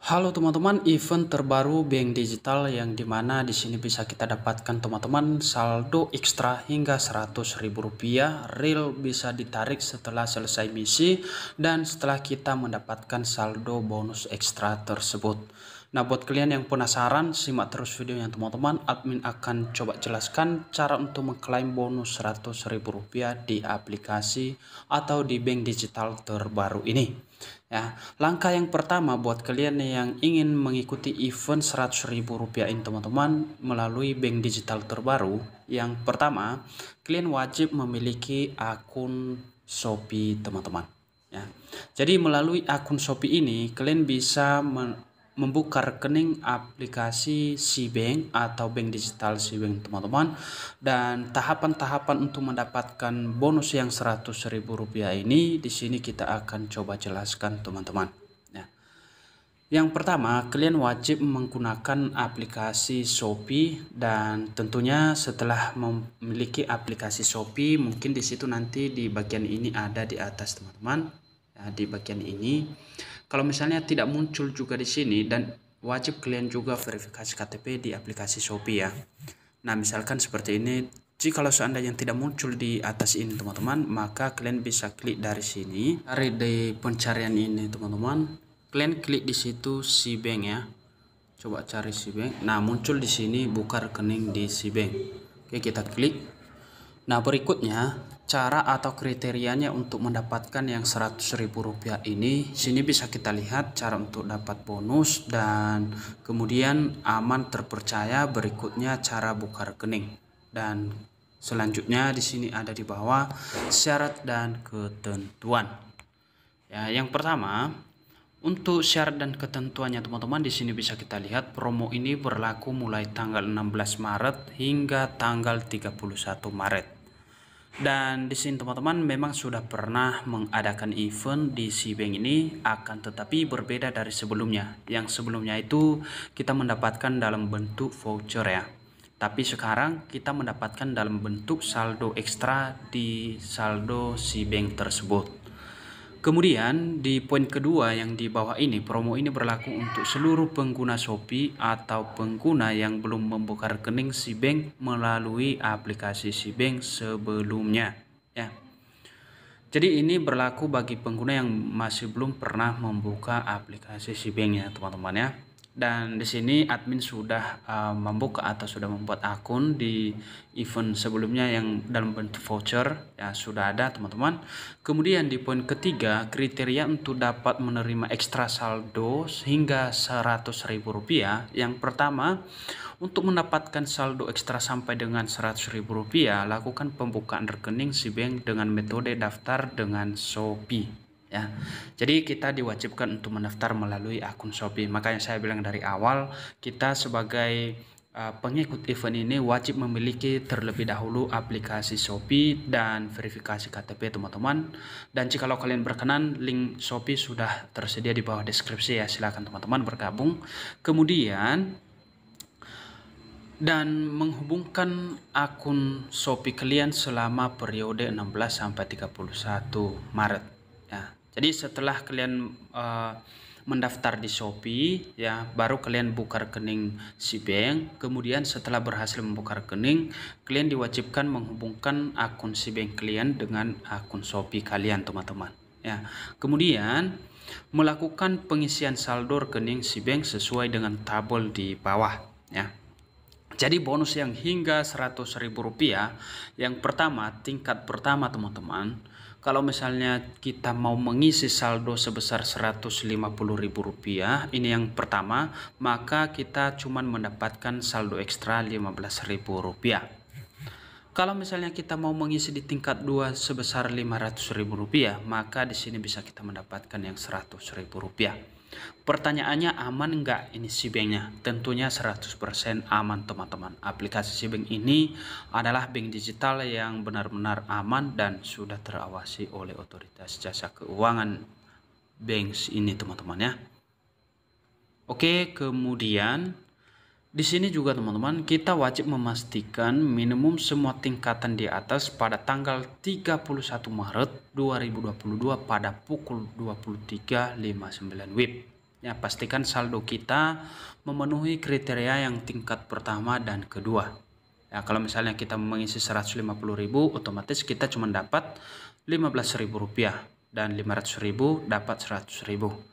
Halo teman-teman, event terbaru Bank Digital yang dimana di sini bisa kita dapatkan teman-teman saldo ekstra hingga ribu rupiah real bisa ditarik setelah selesai misi dan setelah kita mendapatkan saldo bonus ekstra tersebut. Nah buat kalian yang penasaran simak terus videonya teman-teman admin akan coba jelaskan cara untuk mengklaim bonus Rp100.000 di aplikasi atau di bank digital terbaru ini. Ya, langkah yang pertama buat kalian yang ingin mengikuti event Rp100.000 ini teman-teman melalui bank digital terbaru, yang pertama kalian wajib memiliki akun Shopee teman-teman. Ya. Jadi melalui akun Shopee ini kalian bisa membuka rekening aplikasi Sibank atau bank digital Sibank teman-teman dan tahapan-tahapan untuk mendapatkan bonus yang Rp100.000 ini di sini kita akan coba jelaskan teman-teman ya yang pertama kalian wajib menggunakan aplikasi Shopee dan tentunya setelah memiliki aplikasi Shopee mungkin di situ nanti di bagian ini ada di atas teman-teman ya, di bagian ini kalau misalnya tidak muncul juga di sini dan wajib kalian juga verifikasi KTP di aplikasi Shopee ya. Nah, misalkan seperti ini, jika seandainya tidak muncul di atas ini teman-teman, maka kalian bisa klik dari sini, cari di pencarian ini teman-teman. Kalian klik di situ si bank ya. Coba cari si bank. Nah, muncul di sini buka rekening di si bank. Oke, kita klik. Nah, berikutnya cara atau kriterianya untuk mendapatkan yang rp rupiah ini sini bisa kita lihat cara untuk dapat bonus dan kemudian aman terpercaya berikutnya cara buka rekening dan selanjutnya di sini ada di bawah syarat dan ketentuan ya yang pertama untuk syarat dan ketentuannya teman-teman di sini bisa kita lihat promo ini berlaku mulai tanggal 16 Maret hingga tanggal 31 Maret dan di sini teman-teman memang sudah pernah mengadakan event di si bank ini akan tetapi berbeda dari sebelumnya. Yang sebelumnya itu kita mendapatkan dalam bentuk voucher ya. Tapi sekarang kita mendapatkan dalam bentuk saldo ekstra di saldo si bank tersebut. Kemudian di poin kedua yang di bawah ini promo ini berlaku untuk seluruh pengguna Shopee atau pengguna yang belum membuka rekening Sibank melalui aplikasi Sibank sebelumnya ya. Jadi ini berlaku bagi pengguna yang masih belum pernah membuka aplikasi Sibank ya teman-teman ya dan di sini admin sudah uh, membuka atau sudah membuat akun di event sebelumnya yang dalam bentuk voucher ya sudah ada teman-teman kemudian di poin ketiga kriteria untuk dapat menerima ekstra saldo hingga rp rupiah. yang pertama untuk mendapatkan saldo ekstra sampai dengan rp rupiah lakukan pembukaan rekening si bank dengan metode daftar dengan Shopee ya. Jadi kita diwajibkan untuk mendaftar melalui akun Shopee. Makanya saya bilang dari awal kita sebagai uh, pengikut event ini wajib memiliki terlebih dahulu aplikasi Shopee dan verifikasi KTP teman-teman. Dan jika kalian berkenan link Shopee sudah tersedia di bawah deskripsi ya. Silakan teman-teman bergabung. Kemudian dan menghubungkan akun Shopee kalian selama periode 16 sampai 31 Maret jadi setelah kalian uh, mendaftar di Shopee ya, baru kalian buka rekening si bank. Kemudian setelah berhasil membuka rekening, kalian diwajibkan menghubungkan akun si bank kalian dengan akun Shopee kalian, teman-teman. Ya. Kemudian melakukan pengisian saldo rekening si bank sesuai dengan tabel di bawah ya. Jadi bonus yang hingga 100.000 rupiah yang pertama tingkat pertama teman-teman kalau misalnya kita mau mengisi saldo sebesar Rp150.000 ini yang pertama maka kita cuman mendapatkan saldo ekstra Rp15.000 kalau misalnya kita mau mengisi di tingkat 2 sebesar Rp500.000 maka di sini bisa kita mendapatkan yang Rp100.000 Pertanyaannya aman enggak ini banknya? Tentunya 100% aman teman-teman. Aplikasi bank ini adalah bank digital yang benar-benar aman dan sudah terawasi oleh otoritas jasa keuangan bank ini teman-teman ya. Oke, kemudian di sini juga teman-teman kita wajib memastikan minimum semua tingkatan di atas pada tanggal 31 Maret 2022 pada pukul 23.59 WIB. Ya, pastikan saldo kita memenuhi kriteria yang tingkat pertama dan kedua. Ya, kalau misalnya kita mengisi 150.000 otomatis kita cuma dapat 15.000 rupiah dan 500.000 dapat 100.000.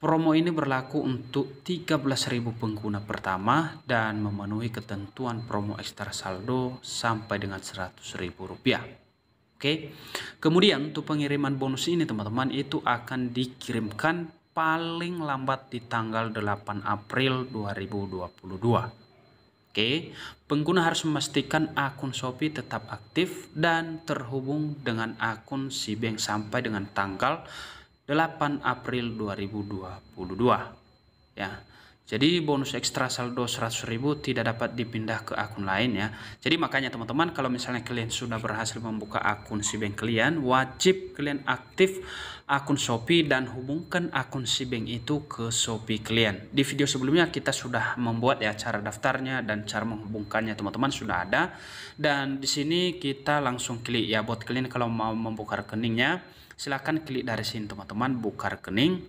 Promo ini berlaku untuk 13.000 pengguna pertama dan memenuhi ketentuan promo ekstra saldo sampai dengan Rp100.000. Oke. Kemudian untuk pengiriman bonus ini teman-teman itu akan dikirimkan paling lambat di tanggal 8 April 2022. Oke, pengguna harus memastikan akun Shopee tetap aktif dan terhubung dengan akun Sibeng sampai dengan tanggal 8 April 2022 ya jadi bonus ekstra saldo 100.000 tidak dapat dipindah ke akun lain ya jadi makanya teman-teman kalau misalnya kalian sudah berhasil membuka akun si bank kalian wajib kalian aktif akun Shopee dan hubungkan akun si bank itu ke Shopee kalian di video sebelumnya kita sudah membuat ya cara daftarnya dan cara menghubungkannya teman-teman sudah ada dan di sini kita langsung klik ya buat kalian kalau mau membuka rekeningnya silahkan klik dari sini teman-teman buka rekening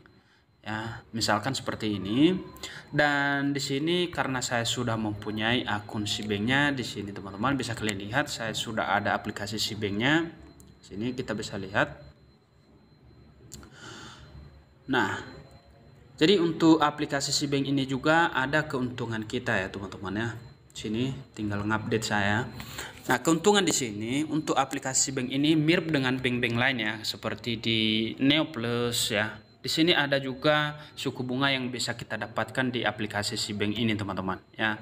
ya misalkan seperti ini dan di sini karena saya sudah mempunyai akun banknya di sini teman-teman bisa kalian lihat saya sudah ada aplikasi si banknya sini kita bisa lihat nah jadi untuk aplikasi si bank ini juga ada keuntungan kita ya teman-teman ya sini tinggal ngupdate saya Nah, keuntungan di sini untuk aplikasi bank ini mirip dengan bank-bank ya seperti di neo plus ya. Di sini ada juga suku bunga yang bisa kita dapatkan di aplikasi si bank ini, teman-teman ya.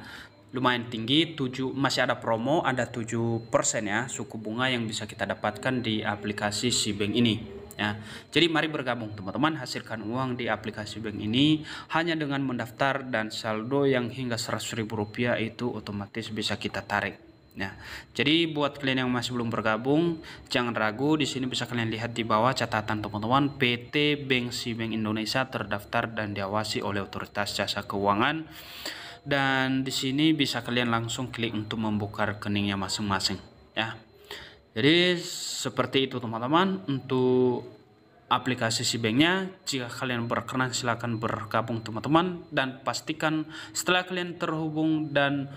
Lumayan tinggi, 7 masih ada promo ada 7% ya suku bunga yang bisa kita dapatkan di aplikasi si bank ini ya. Jadi mari bergabung teman-teman hasilkan uang di aplikasi bank ini hanya dengan mendaftar dan saldo yang hingga 100.000 rupiah itu otomatis bisa kita tarik. Nah, jadi buat kalian yang masih belum bergabung, jangan ragu. Di sini bisa kalian lihat di bawah catatan teman-teman PT Bank Sibank Indonesia terdaftar dan diawasi oleh Otoritas Jasa Keuangan. Dan di sini bisa kalian langsung klik untuk membuka rekeningnya masing-masing. Ya, jadi seperti itu teman-teman untuk aplikasi Sibanknya. Jika kalian berkenan silahkan bergabung teman-teman dan pastikan setelah kalian terhubung dan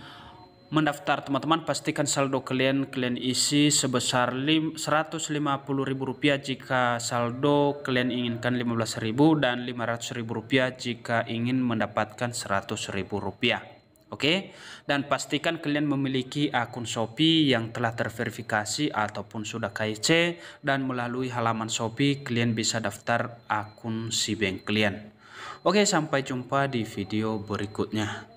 mendaftar teman-teman pastikan saldo kalian kalian isi sebesar Rp150.000 jika saldo kalian inginkan Rp15.000 dan Rp500.000 jika ingin mendapatkan Rp100.000 Oke, dan pastikan kalian memiliki akun Shopee yang telah terverifikasi ataupun sudah KYC dan melalui halaman Shopee kalian bisa daftar akun si bank kalian. Oke, sampai jumpa di video berikutnya.